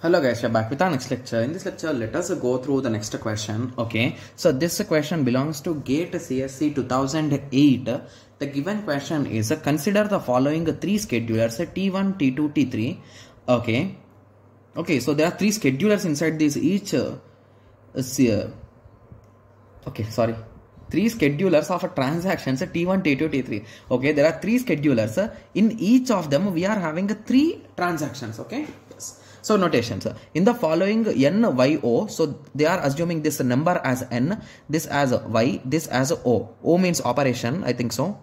Hello guys, we're back with our next lecture. In this lecture, let us go through the next question. Okay, so this question belongs to GATE CSC 2008. The given question is consider the following three schedulers T1, T2, T3. Okay, okay, so there are three schedulers inside this each. Uh, okay, sorry, three schedulers of transactions T1, T2, T3. Okay, there are three schedulers. In each of them, we are having three transactions. Okay, yes. So notations in the following n y o. So they are assuming this number as n, this as y, this as o. O means operation, I think so.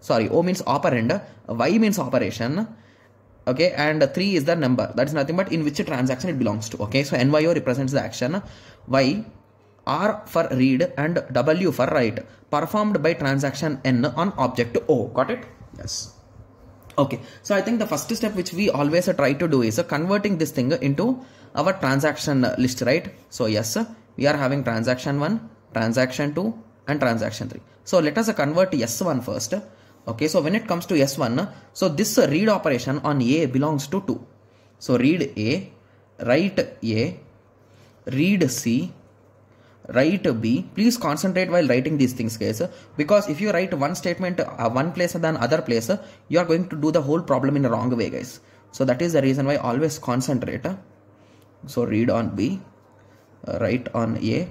Sorry, o means operand, y means operation. Okay, and 3 is the number. That is nothing but in which transaction it belongs to. Okay, so NYO represents the action. Y R for read and W for write performed by transaction N on object O. Got it? Yes. Okay, so I think the first step which we always try to do is converting this thing into our transaction list, right? So yes, we are having transaction 1, transaction 2 and transaction 3. So let us convert S1 first. Okay, so when it comes to S1, so this read operation on A belongs to 2. So read A, write A, read C, write B, please concentrate while writing these things guys because if you write one statement uh, one place and then other place you are going to do the whole problem in a wrong way guys. So that is the reason why always concentrate. So read on B, uh, write on A,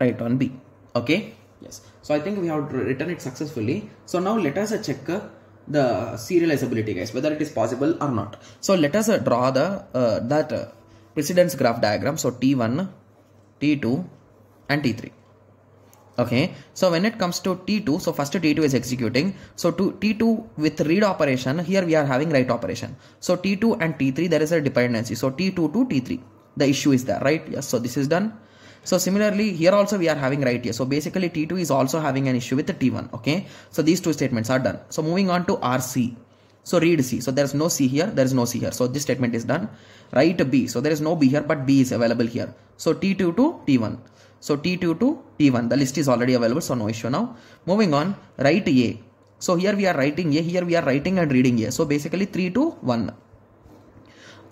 write on B. Okay. Yes. So I think we have written it successfully. So now let us check the serializability guys whether it is possible or not. So let us uh, draw the uh, that uh, precedence graph diagram. So T1 T2 and T3 okay so when it comes to t2 so first t2 is executing so to t2 with read operation here we are having write operation so t2 and t3 there is a dependency so t2 to t3 the issue is there right yes so this is done so similarly here also we are having right here so basically t2 is also having an issue with the t1 okay so these two statements are done so moving on to rc so read C. So there is no C here, there is no C here. So this statement is done. Write B. So there is no B here, but B is available here. So T2 to T1. So T2 to T1. The list is already available, so no issue now. Moving on, write A. So here we are writing A, here we are writing and reading A. So basically 3 to 1.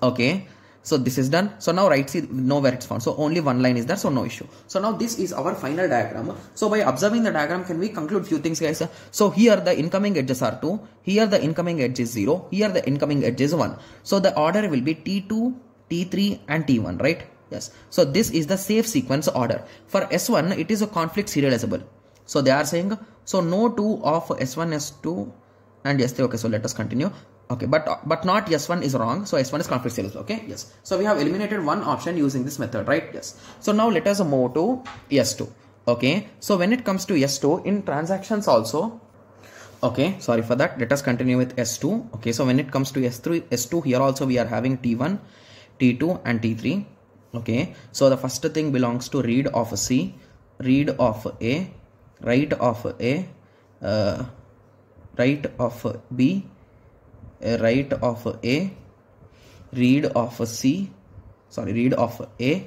Okay. So this is done. So now right see where it's found. So only one line is there. So no issue. So now this is our final diagram. So by observing the diagram can we conclude few things guys. So here the incoming edges are 2. Here the incoming edge is 0. Here the incoming edge is 1. So the order will be T2, T3 and T1 right. Yes. So this is the safe sequence order. For S1 it is a conflict serializable. So they are saying so no 2 of S1 S2 and yes okay so let us continue okay but but not s1 is wrong so s1 is conflict sales okay yes so we have eliminated one option using this method right yes so now let us move to s2 okay so when it comes to s2 in transactions also okay sorry for that let us continue with s2 okay so when it comes to s3 s2 here also we are having t1 t2 and t3 okay so the first thing belongs to read of c read of a write of a uh, write of b write of A, read of C, sorry, read of A,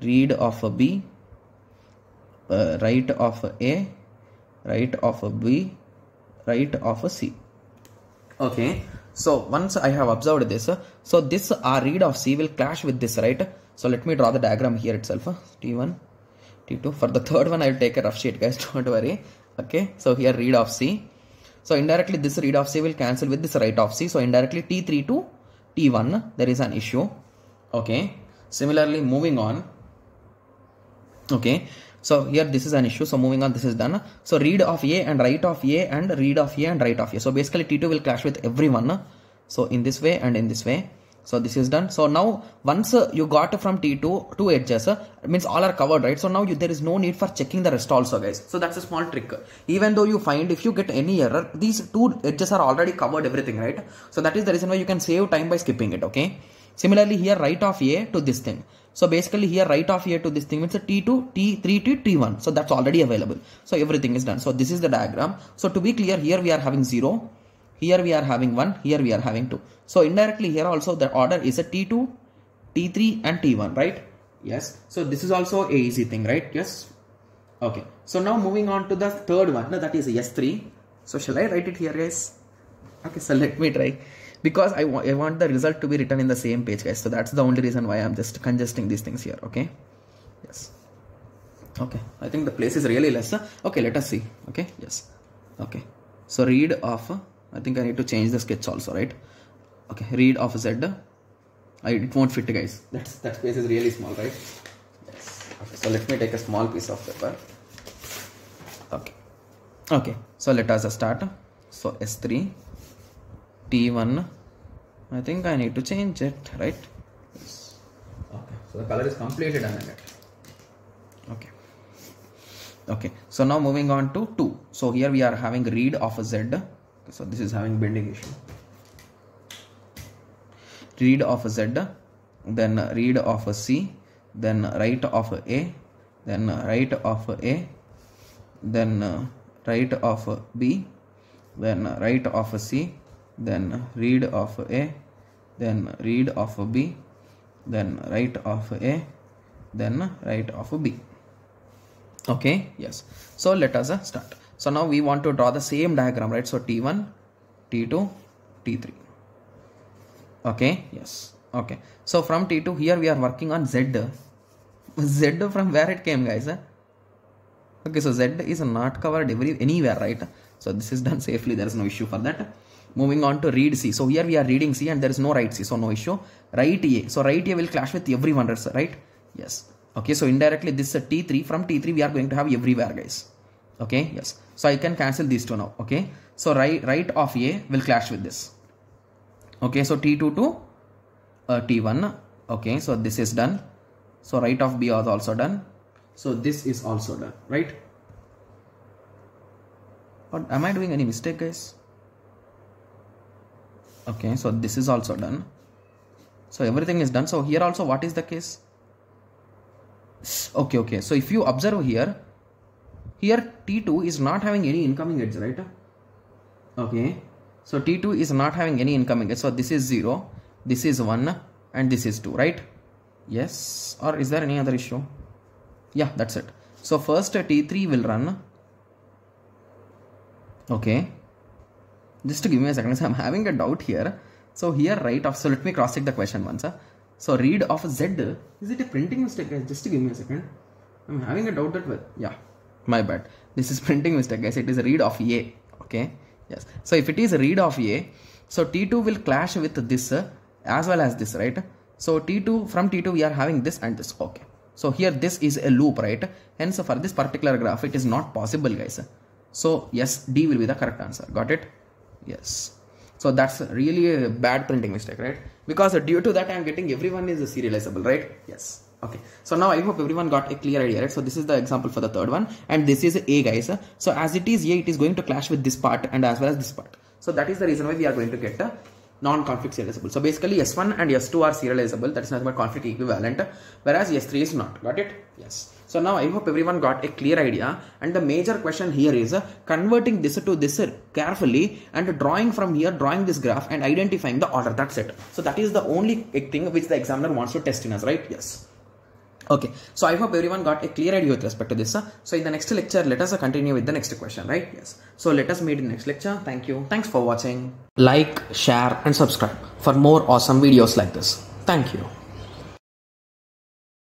read of B, uh, write of A, write of B, write of C. Okay, so once I have observed this, so this R read of C will clash with this, right? So let me draw the diagram here itself, T1, T2. For the third one, I will take a rough sheet, guys, don't worry. Okay, so here read of C so indirectly this read of C will cancel with this write of C. So indirectly T3 to T1 there is an issue. Okay. Similarly moving on. Okay. So here this is an issue. So moving on this is done. So read of A and write of A and read of A and write of A. So basically T2 will clash with everyone. So in this way and in this way so this is done so now once uh, you got from t2 two edges uh, means all are covered right so now you, there is no need for checking the rest also guys so that's a small trick even though you find if you get any error these two edges are already covered everything right so that is the reason why you can save time by skipping it okay similarly here right of a to this thing so basically here right of here to this thing means a T2, T3 T1. So that's already available. So everything is done. So this is the diagram. So to be clear here we are having 0. Here we are having 1, here we are having 2. So indirectly here also the order is a T2, T3 and T1, right? Yes. So this is also a easy thing, right? Yes. Okay. So now moving on to the third one, Now that is S3. So shall I write it here guys? Okay, so let me try because I, wa I want the result to be written in the same page guys. So that's the only reason why I'm just congesting these things here. Okay. Yes. Okay. I think the place is really less. Okay. Let us see. Okay. Yes. Okay. So read of I think I need to change the sketch also, right? Okay, read of a Z. it won't fit, guys. That's, that space is really small, right? Yes. Okay, so let me take a small piece of paper. Okay. Okay, so let us start. So S3, T1. I think I need to change it, right? Yes. Okay, so the color is completely done it. Okay okay so now moving on to 2 so here we are having read of a Z so this is having bending issue read of a z then read of a c then write of a, a then write of a then write of b then write of a c, then read of a then read of b then write of a then write of b okay yes so let us start so now we want to draw the same diagram, right? So T1, T2, T3. Okay, yes. Okay. So from T2 here we are working on Z. Z from where it came, guys. Okay, so Z is not covered every anywhere, right? So this is done safely. There is no issue for that. Moving on to read C. So here we are reading C and there is no right C. So no issue. Right A. So right A will clash with everyone, right? Yes. Okay, so indirectly this T3 from T3 we are going to have everywhere, guys okay yes so i can cancel these two now okay so right right of a will clash with this okay so t2 to uh, t1 okay so this is done so right of b is also done so this is also done right or am i doing any mistake guys okay so this is also done so everything is done so here also what is the case okay okay so if you observe here here T2 is not having any incoming edge, right? Okay. So T2 is not having any incoming edge. So this is 0, this is 1 and this is 2, right? Yes. Or is there any other issue? Yeah, that's it. So first T3 will run. Okay. Just to give me a second, so I'm having a doubt here. So here right off, so let me cross check the question once. So read of Z, is it a printing mistake guys? Just to give me a second. I'm having a doubt that, well, yeah my bad this is printing mistake guys it is read of a okay yes so if it is read of a so t2 will clash with this uh, as well as this right so t2 from t2 we are having this and this okay so here this is a loop right hence for this particular graph it is not possible guys so yes d will be the correct answer got it yes so that's really a bad printing mistake right because due to that i am getting everyone is serializable right yes okay so now i hope everyone got a clear idea right so this is the example for the third one and this is a guys so as it is a it is going to clash with this part and as well as this part so that is the reason why we are going to get a non-conflict serializable so basically s1 and s2 are serializable that is nothing but conflict equivalent whereas s3 is not got it yes so now I hope everyone got a clear idea and the major question here is uh, converting this to this carefully and drawing from here, drawing this graph and identifying the order. That's it. So that is the only thing which the examiner wants to test in us, right? Yes. Okay, so I hope everyone got a clear idea with respect to this. So in the next lecture, let us continue with the next question, right? Yes. So let us meet in the next lecture. Thank you. Thanks for watching. Like, share and subscribe for more awesome videos like this. Thank you.